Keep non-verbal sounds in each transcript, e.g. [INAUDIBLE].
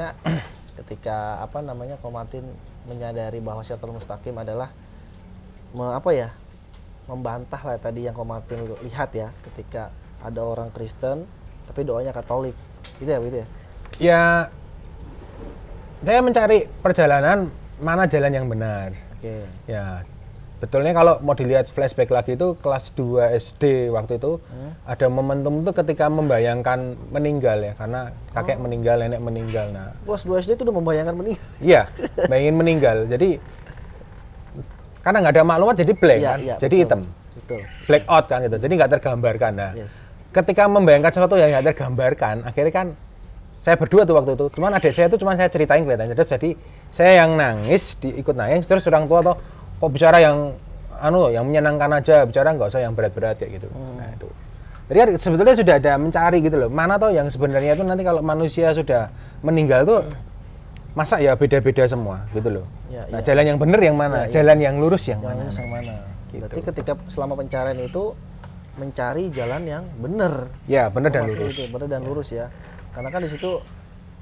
maksudnya [CLEARS THROAT] ketika apa namanya Komatin menyadari bahwa Syatul Mustaqim adalah me, apa ya membantah lah tadi yang Komatin lihat ya ketika ada orang Kristen tapi doanya Katolik gitu ya gitu ya ya saya mencari perjalanan mana jalan yang benar okay. ya Betulnya kalau mau dilihat flashback lagi itu kelas 2 SD waktu itu hmm. ada momentum itu ketika membayangkan meninggal ya karena kakek oh. meninggal, nenek meninggal. Nah, kelas 2 SD itu udah membayangkan meninggal. Iya, bayangin meninggal. Jadi karena nggak ada maklumat jadi blank ya, kan, ya, jadi betul, hitam. Betul. Black out kan gitu. Jadi nggak tergambarkan. Nah, yes. ketika membayangkan sesuatu yang nggak tergambarkan, akhirnya kan saya berdua tuh waktu itu cuman adik saya tuh cuman saya ceritain kelihatannya jadi saya yang nangis diikut nangis terus orang tua tuh kok bicara yang anu yang menyenangkan aja bicara nggak usah yang berat-berat ya gitu hmm. nah itu jadi kan sebetulnya sudah ada mencari gitu loh mana tuh yang sebenarnya itu nanti kalau manusia sudah meninggal tuh masa ya beda-beda semua gitu loh ya, nah ya. jalan yang benar yang mana ya, ya. jalan yang lurus yang, yang mana yang mana gitu. berarti ketika selama pencarian itu mencari jalan yang benar ya benar dan lurus itu, benar dan ya. lurus ya karena kan di situ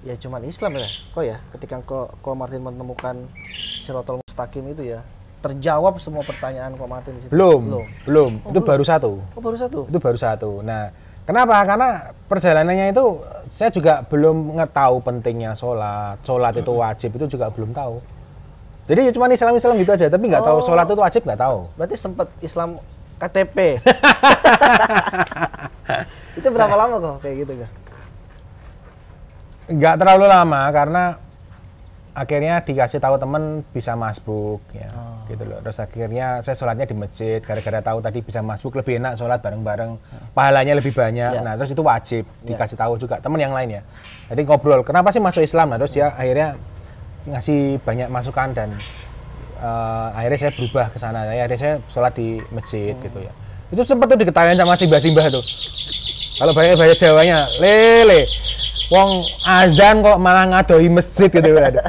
ya cuman Islam ya kok ya ketika kok kok Martin menemukan Sirotol Mustaqim itu ya terjawab semua pertanyaan Kok Martin di situ? Belum, belum. belum. Oh, itu belum. baru satu. Oh, baru satu. Itu baru satu. Nah, kenapa? Karena perjalanannya itu saya juga belum ngetahu pentingnya sholat. Sholat itu wajib itu juga belum tahu. Jadi ya cuma Islam Islam gitu aja, tapi nggak oh. tahu sholat itu wajib nggak tahu. Berarti sempat Islam KTP. [LAUGHS] itu berapa lama kok kayak gitu gak Nggak terlalu lama karena akhirnya dikasih tahu temen bisa masbuk ya. Oh gitu loh. Terus akhirnya saya sholatnya di masjid, gara-gara tahu tadi bisa masuk lebih enak sholat bareng-bareng, pahalanya lebih banyak. Yeah. Nah terus itu wajib yeah. dikasih tahu juga teman yang lain ya. Jadi ngobrol, kenapa sih masuk Islam? Nah terus dia akhirnya ngasih banyak masukan dan uh, akhirnya saya berubah ke sana. Akhirnya saya sholat di masjid hmm. gitu ya. Itu sempat tuh diketahui sama si mbah simbah tuh. Kalau banyak banyak Jawanya, lele wong azan kok malah ngadoi masjid gitu aduh.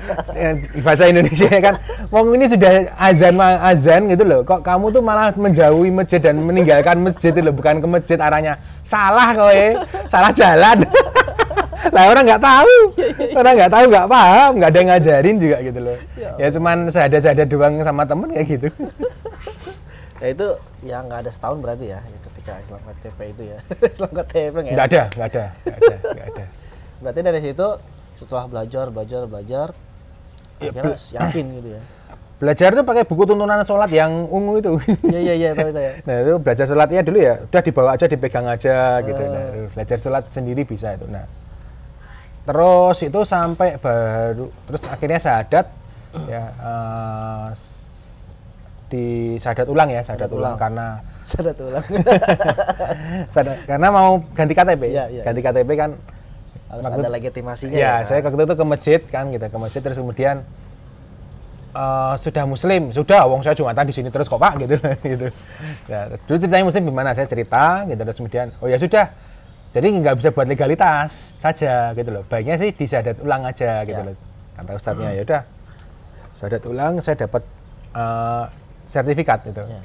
bahasa Indonesia ya kan wong ini sudah azan azan gitu loh kok kamu tuh malah menjauhi masjid dan meninggalkan masjid itu loh bukan ke masjid arahnya salah kok ya salah jalan [LAUGHS] lah orang nggak tahu orang nggak tahu nggak paham nggak ada yang ngajarin juga gitu loh ya, ya cuman sehada-sehada doang sama temen kayak gitu [LAUGHS] ya itu ya nggak ada setahun berarti ya, ya ketika Islam KTP itu ya [LAUGHS] Islam KTP nggak ada nggak ada nggak ada nggak ada berarti dari situ setelah belajar belajar belajar ya, akhirnya yakin gitu ya belajar itu pakai buku tuntunan sholat yang ungu itu. Iya iya iya tahu saya. Nah itu belajar sholatnya dulu ya, udah dibawa aja, dipegang aja uh. gitu. Nah, eh. belajar sholat sendiri bisa itu. Nah terus itu sampai baru terus akhirnya sadat ya uh, di sadat ulang ya sadat, sadat ulang. ulang karena [LAUGHS] sadat ulang [LAUGHS] sadat, karena mau ganti KTP ya, ya, ganti KTP kan harus waktu, ada legitimasinya iya, ya, ya saya waktu itu ke masjid kan gitu ke masjid terus kemudian Uh, sudah muslim sudah wong saya jumatan di sini terus kok pak [LAUGHS] gitu gitu ya terus dulu ceritanya muslim gimana saya cerita gitu terus kemudian oh ya sudah jadi nggak bisa buat legalitas saja gitu loh baiknya sih disadat ulang aja gitu ya. loh kata ustadznya hmm. ya udah sadat ulang saya dapat uh, sertifikat gitu ya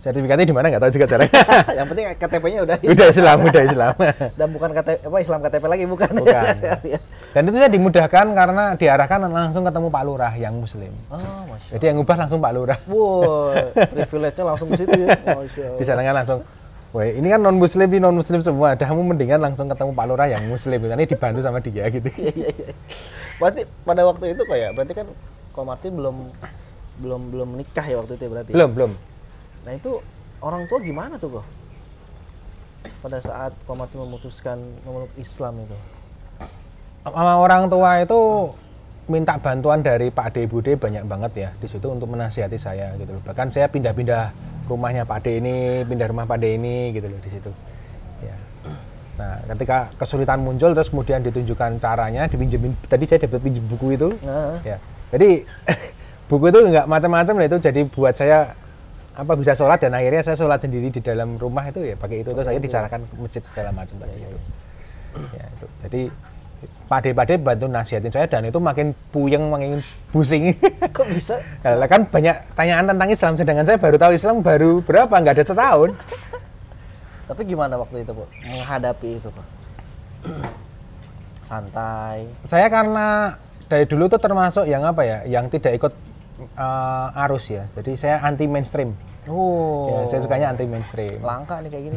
sertifikatnya di mana nggak tahu juga caranya. [LAUGHS] yang penting KTP-nya udah [LAUGHS] Islam. Udah Islam, udah Islam. [LAUGHS] Dan bukan KTP apa Islam KTP lagi bukan. Bukan. Iya, iya. Dan itu saya dimudahkan karena diarahkan langsung ketemu Pak Lurah yang muslim. Oh, Masya Jadi yang ngubah langsung Pak Lurah. Wow, privilege-nya langsung ke situ ya. Masya Allah. Di langsung Wah, ini kan non muslim non muslim semua. Dah kamu mendingan langsung ketemu Pak Lurah yang muslim. Ini dibantu sama dia gitu. Iya, berarti pada waktu itu kok ya. Berarti kan kalau belum belum belum menikah ya waktu itu ya berarti. Belum belum Nah itu orang tua gimana tuh kok pada saat Komati memutuskan memeluk Islam itu? Sama orang tua itu minta bantuan dari Pak Ade Bude banyak banget ya di situ untuk menasihati saya gitu loh. Bahkan saya pindah-pindah rumahnya Pak Ade ini, pindah rumah Pak D ini gitu loh di situ. Ya. Nah, ketika kesulitan muncul terus kemudian ditunjukkan caranya, dipinjemin tadi saya dapat pinjam buku itu. Uh. Ya. Jadi [LAUGHS] buku itu enggak macam-macam lah itu jadi buat saya apa bisa sholat dan akhirnya saya sholat sendiri di dalam rumah itu ya pakai itu terus saya oh. disalahkan ke masjid segala macam tadi itu. Iya, ya. Iya. ya, itu. Jadi pade-pade bantu nasihatin saya dan itu makin puyeng makin pusing [LAUGHS] kok bisa nah, kan banyak tanyaan tentang Islam sedangkan saya baru tahu Islam baru berapa nggak ada setahun [LAUGHS] tapi gimana waktu itu bu menghadapi itu pak santai saya karena dari dulu tuh termasuk yang apa ya yang tidak ikut uh, arus ya. Jadi saya anti mainstream. Ya, oh. Ya, saya sukanya anti mainstream. Langka nih kayak gini.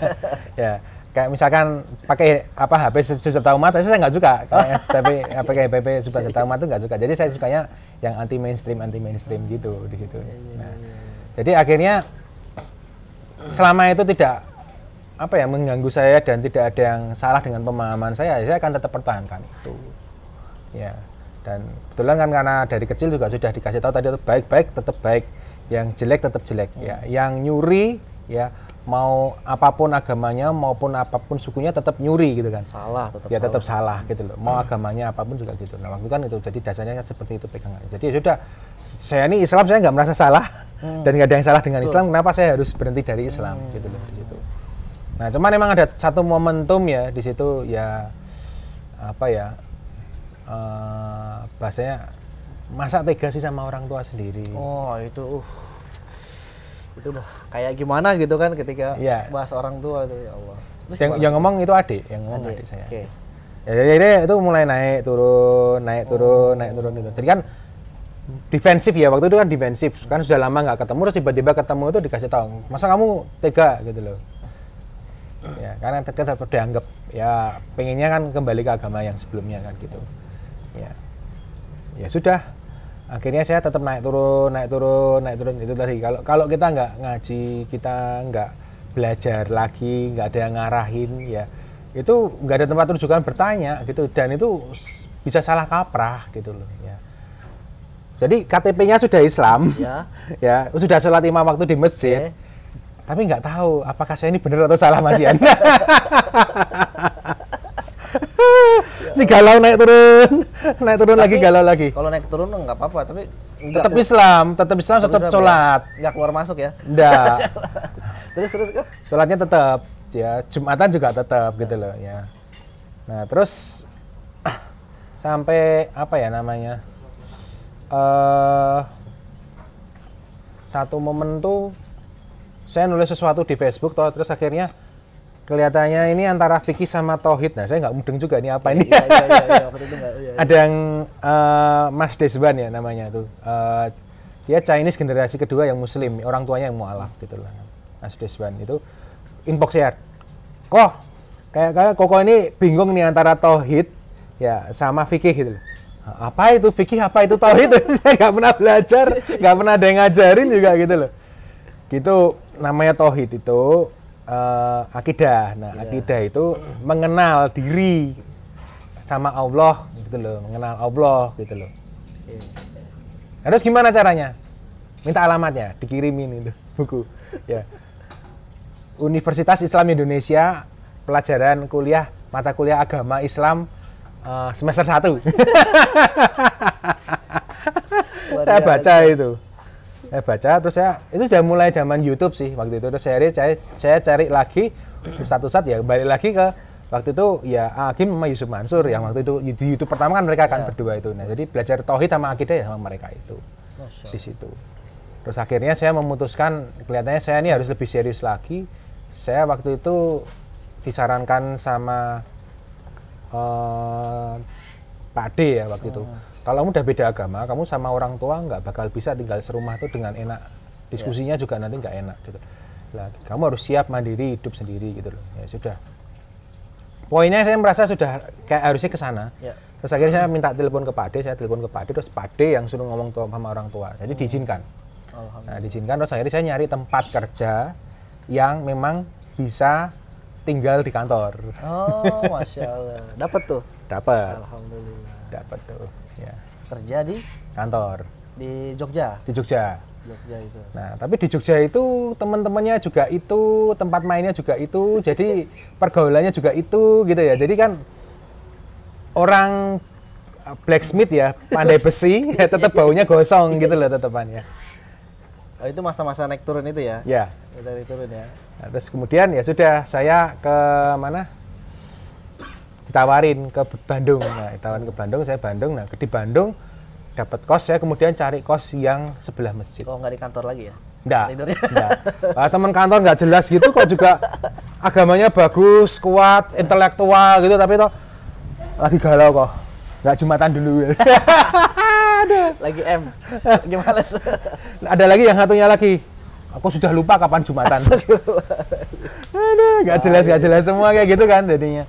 [LAUGHS] ya, kayak misalkan pakai apa HP tahu mata, saya nggak suka. Tapi [LAUGHS] apa kayak HP Subjata tahu mata nggak suka. Jadi saya sukanya yang anti mainstream, anti mainstream gitu di situ. Iya, iya, nah, iya. jadi akhirnya selama itu tidak apa ya mengganggu saya dan tidak ada yang salah dengan pemahaman saya, ya saya akan tetap pertahankan itu. Ya dan kebetulan kan karena dari kecil juga sudah dikasih tahu tadi itu baik-baik tetap baik yang jelek tetap jelek hmm. ya yang nyuri ya mau apapun agamanya maupun apapun sukunya tetap nyuri gitu kan salah tetap ya tetap salah, salah gitu loh mau hmm. agamanya apapun juga gitu nah waktu kan itu jadi dasarnya kan seperti itu pegangan jadi ya sudah saya ini Islam saya nggak merasa salah hmm. dan nggak ada yang salah dengan Betul. Islam kenapa saya harus berhenti dari Islam hmm. gitu loh gitu nah cuman memang ada satu momentum ya di situ ya apa ya uh, bahasanya masa tega sih sama orang tua sendiri oh itu uh itu udah kayak gimana gitu kan ketika yeah. bahas orang tua tuh ya Allah Terus yang, yang ngomong itu adik yang ngomong adik, adik saya okay. ya jadi ya, ya, itu mulai naik turun naik turun oh. naik turun itu jadi kan defensif ya waktu itu kan defensif kan sudah lama nggak ketemu terus tiba-tiba ketemu itu dikasih tahu masa kamu tega gitu loh ya karena tega dapat dianggap ya pengennya kan kembali ke agama yang sebelumnya kan gitu ya ya sudah akhirnya saya tetap naik turun naik turun naik turun itu tadi kalau kalau kita nggak ngaji kita nggak belajar lagi nggak ada yang ngarahin ya itu nggak ada tempat rujukan bertanya gitu dan itu bisa salah kaprah gitu loh ya jadi KTP-nya sudah Islam ya, [LAUGHS] ya sudah sholat imam waktu di masjid okay. tapi nggak tahu apakah saya ini benar atau salah Mas [LAUGHS] masih galau naik turun, [LAUGHS] naik turun tapi, lagi galau lagi. Kalau naik turun nggak apa-apa, tapi tetap ya. Islam, tetap Islam tetap ya. sholat. Nggak keluar masuk ya? enggak [LAUGHS] terus terus. Sholatnya tetap, ya Jumatan juga tetap gitu loh ya. Nah terus [CLEARS THROAT] sampai apa ya namanya? Uh, satu momen tuh saya nulis sesuatu di Facebook toh, terus akhirnya kelihatannya ini antara Vicky sama Tohid. Nah, saya nggak mudeng juga ini apa ya, ini. Iya, iya, iya, iya, [LAUGHS] iya, iya. Ada yang uh, Mas Desban ya namanya itu. Uh, eh, dia Chinese generasi kedua yang Muslim, orang tuanya yang mualaf gitu lah. Mas Desban itu inbox ya. Kok kayak kayak Koko ini bingung nih antara Tohid ya sama Vicky gitu loh. Apa itu Vicky? Apa itu Tohid? [LAUGHS] saya nggak pernah belajar, nggak pernah ada yang ngajarin juga gitu loh. Gitu namanya Tohid itu uh, akidah. Nah, yeah. akidah itu mengenal diri sama Allah gitu loh, mengenal Allah gitu loh. Yeah. terus gimana caranya? Minta alamatnya, dikirimin itu buku. ya. Universitas Islam Indonesia pelajaran kuliah mata kuliah agama Islam uh, semester 1. [LAUGHS] Saya baca itu saya eh, baca terus ya itu sudah mulai zaman YouTube sih waktu itu terus saya cari saya cari lagi satu ustadz ya balik lagi ke waktu itu ya Agim sama Yusuf Mansur yang waktu itu di YouTube pertama kan mereka kan ya. berdua itu nah jadi belajar tauhid sama akidah ya sama mereka itu Masya. di situ terus akhirnya saya memutuskan kelihatannya saya ini harus lebih serius lagi saya waktu itu disarankan sama uh, Pak D ya waktu oh. itu kalau kamu udah beda agama, kamu sama orang tua nggak bakal bisa tinggal serumah tuh dengan enak. Diskusinya yeah. juga nanti nggak enak gitu. Nah, kamu harus siap mandiri hidup sendiri gitu loh. Ya sudah. Poinnya saya merasa sudah kayak harusnya ke sana. Yeah. Terus akhirnya saya minta telepon ke Pakde, saya telepon ke Pakde, terus Pakde yang suruh ngomong tua sama orang tua. Jadi hmm. diizinkan. Nah, diizinkan terus akhirnya saya nyari tempat kerja yang memang bisa tinggal di kantor. Oh, masya Allah. Dapat tuh. [LAUGHS] Dapat. Alhamdulillah. Dapat tuh ya. kerja di kantor di Jogja di Jogja Jogja itu nah tapi di Jogja itu teman-temannya juga itu tempat mainnya juga itu jadi pergaulannya juga itu gitu ya jadi kan orang eh, blacksmith ya pandai [LAUGHS] besi ya tetap baunya gosong gitu loh tetepannya oh, itu masa-masa naik turun itu ya ya naik turun ya nah, terus kemudian ya sudah saya ke mana ditawarin ke Bandung nah ditawarin ke Bandung saya Bandung nah di Bandung dapat kos saya kemudian cari kos yang sebelah masjid oh nggak di kantor lagi ya Nggak. enggak. Ya? [LAUGHS] Ah, teman kantor nggak jelas gitu kok juga agamanya bagus, kuat, intelektual gitu tapi toh lagi galau kok. Nggak jumatan dulu. Ya. [LAUGHS] Lagi M. Lagi males. Nah, ada lagi yang satunya lagi. Aku sudah lupa kapan jumatan. Aduh, nggak jelas, nggak jelas semua kayak gitu kan jadinya.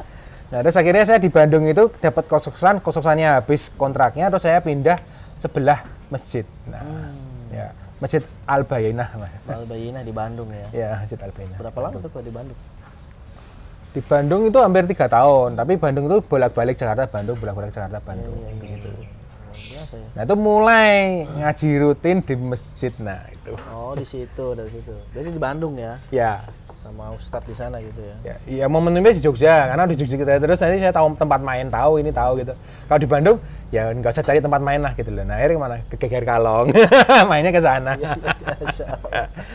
Nah, terus akhirnya saya di Bandung itu dapat kos-kosan, habis kontraknya, terus saya pindah sebelah masjid. Nah, hmm. ya. Masjid Al Bayinah. Al Bayinah di Bandung ya. Iya, Masjid Al Bayinah. Berapa lama tuh di Bandung? Di Bandung itu hampir tiga tahun, tapi Bandung itu bolak-balik Jakarta Bandung, bolak-balik Jakarta Bandung ya, ya, gitu. Iya, iya. Nah, itu mulai ngaji rutin di masjid. Nah, itu. Oh, di situ, dari situ. Jadi di Bandung ya. Ya mau start di sana gitu ya? Ya, ya momentumnya di Jogja karena di Jogja kita terus nanti saya tahu tempat main tahu ini tahu gitu. Kalau di Bandung ya nggak usah cari tempat main lah gitu loh. Nah akhirnya kemana? Ke Geger Kalong [LAUGHS] mainnya ke sana. Ya, [LAUGHS]